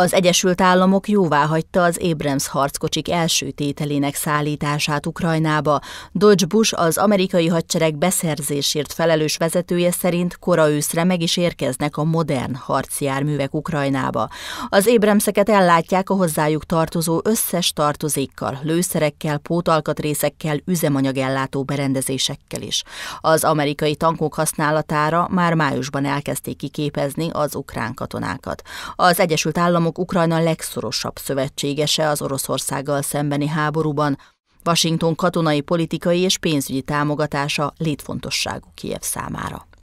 Az Egyesült Államok jóváhagyta az Abrams harckocsik első tételének szállítását Ukrajnába. Dodge Bush az amerikai hadsereg beszerzésért felelős vezetője szerint kora őszre meg is érkeznek a modern harcjárművek Ukrajnába. Az Abramseket ellátják a hozzájuk tartozó összes tartozékkal, lőszerekkel, pótalkatrészekkel, üzemanyagellátó berendezésekkel is. Az amerikai tankok használatára már májusban elkezdték kiképezni az ukrán katonákat. Az Egyesült Államok Államok Ukrajna legszorosabb szövetségese az Oroszországgal szembeni háborúban, Washington katonai, politikai és pénzügyi támogatása létfontosságú Kiev számára.